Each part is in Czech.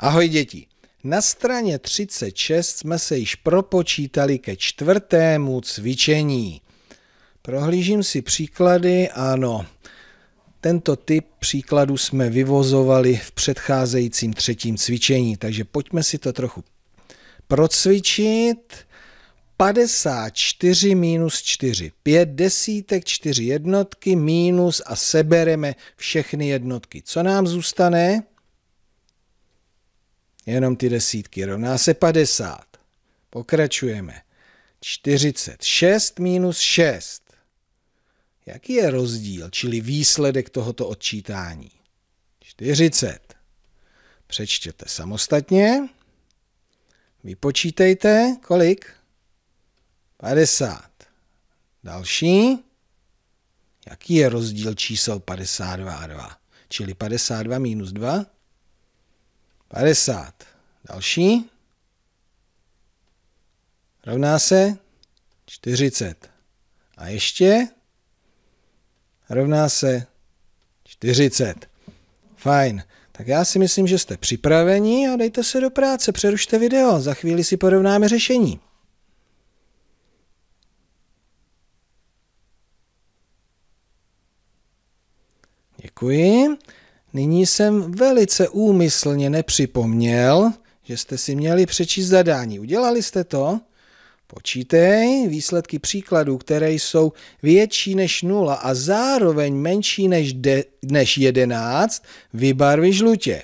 Ahoj děti! Na straně 36 jsme se již propočítali ke čtvrtému cvičení. Prohlížím si příklady, ano. Tento typ příkladu jsme vyvozovali v předcházejícím třetím cvičení, takže pojďme si to trochu procvičit. 54 minus 4, 5 desítek, 4 jednotky, minus a sebereme všechny jednotky. Co nám zůstane? jenom ty desítky, rovná se 50. Pokračujeme. 46 minus 6. Jaký je rozdíl, čili výsledek tohoto odčítání? 40. Přečtěte samostatně. Vypočítejte, kolik? 50. Další. Jaký je rozdíl čísel 52 a 2? Čili 52 minus 2? 50. Další. Rovná se 40. A ještě rovná se 40. Fajn. Tak já si myslím, že jste připraveni a dejte se do práce. Přerušte video, za chvíli si porovnáme řešení. Děkuji. Nyní jsem velice úmyslně nepřipomněl, že jste si měli přečíst zadání. Udělali jste to? Počítej výsledky příkladů, které jsou větší než 0 a zároveň menší než, de, než 11, vybarvi žlutě.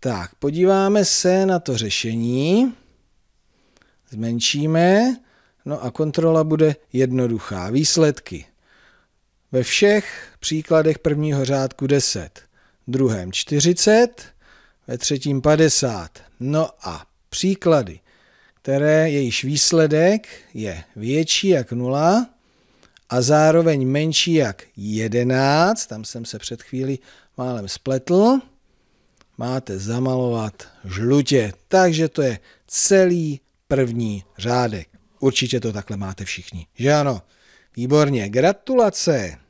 Tak, podíváme se na to řešení. Zmenšíme. No a kontrola bude jednoduchá. Výsledky. Ve všech příkladech prvního řádku 10 druhém 40, ve třetím 50. No a příklady, které jejíž výsledek je větší jak 0 a zároveň menší jak 11, tam jsem se před chvílí málem spletl, máte zamalovat žlutě. Takže to je celý první řádek. Určitě to takhle máte všichni, že ano? Výborně, gratulace!